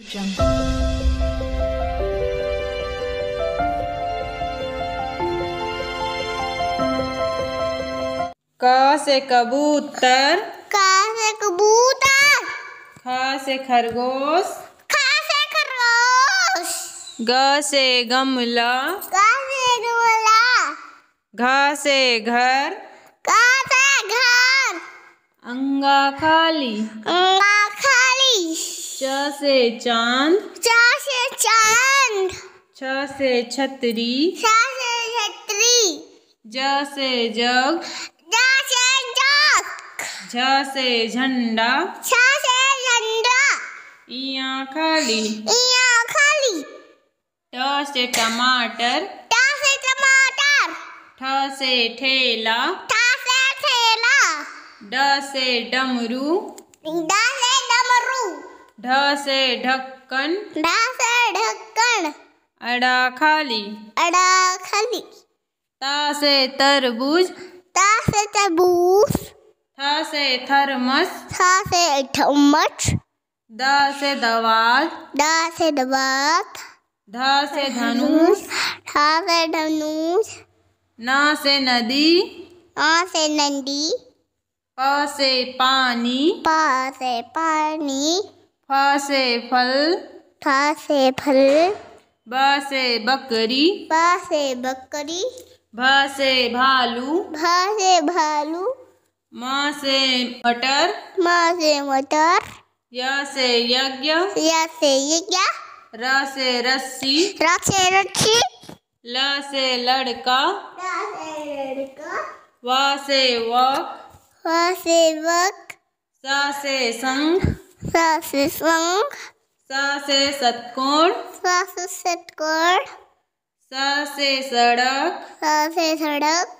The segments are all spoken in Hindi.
क से कबूतर क से कबूतर ख से खरगोश ख से खरगोश ग से गमला ग से गमला घ से घर घ से घर अंगा खाली अंगा खाली छ से चांद छ से चांद छ से छतरी छ से छतरी ज से जग ज से जग झ से झंडा छ से झंडा इया खाली इया खाली ट से टमाटर ट से टमाटर ठ से ठेला ठ से ठेला ड से डमरू ड से ढ से ढक्कन ढ से ढक्कन अड़ा खाली अड़ा खाली ता से तरबूज ता से तरबूज था से थर्मस था से थर्मस द से दवात द से दवात ध से धनुष ध से धनुष न से नदी न से नदी प से पानी प से पानी फ से फल फ से फल ब से बकरी ब से बकरी भ से भालू भ से भालू म से मटर म से मटर य से यज्ञ य से यज्ञ र से रस्सी र से रस्सी ल से लड़का ल से लड़का व से वक व से वक स से संग स से शंख स से सतकोण स से सतकोण स से सड़क स से सड़क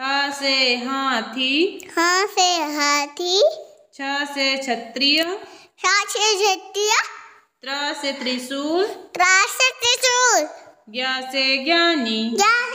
ह से हाथी ह से हाथी छ से क्षत्रिय छ से क्षत्रिय त्र से त्रिशूल त्र से त्रिशूल ज्ञ से ज्ञानी ज्ञ